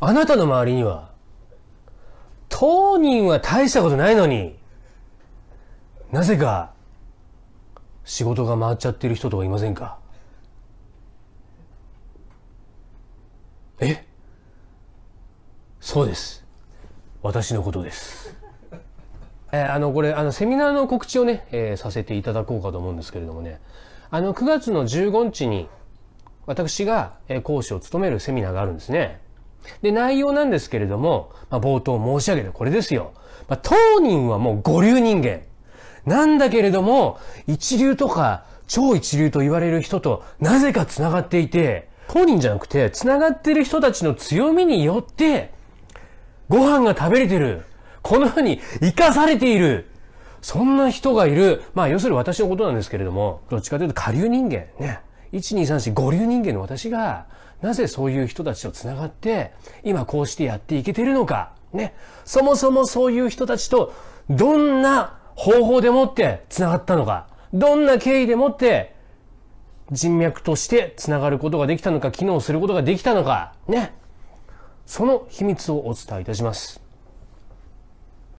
あなたの周りには、当人は大したことないのに、なぜか、仕事が回っちゃってる人とかいませんかえそうです。私のことです。えー、あの、これ、あの、セミナーの告知をね、えー、させていただこうかと思うんですけれどもね、あの、9月の15日に、私が、え講師を務めるセミナーがあるんですね。で、内容なんですけれども、まあ、冒頭申し上げたこれですよ。まあ、当人はもう五流人間。なんだけれども、一流とか超一流と言われる人となぜか繋がっていて、当人じゃなくて、繋がってる人たちの強みによって、ご飯が食べれてる。このように生かされている。そんな人がいる。まあ、要するに私のことなんですけれども、どっちかというと下流人間。ね。12345流人間の私がなぜそういう人たちとつながって今こうしてやっていけてるのかねそもそもそういう人たちとどんな方法でもってつながったのかどんな経緯でもって人脈としてつながることができたのか機能することができたのかねその秘密をお伝えいたします。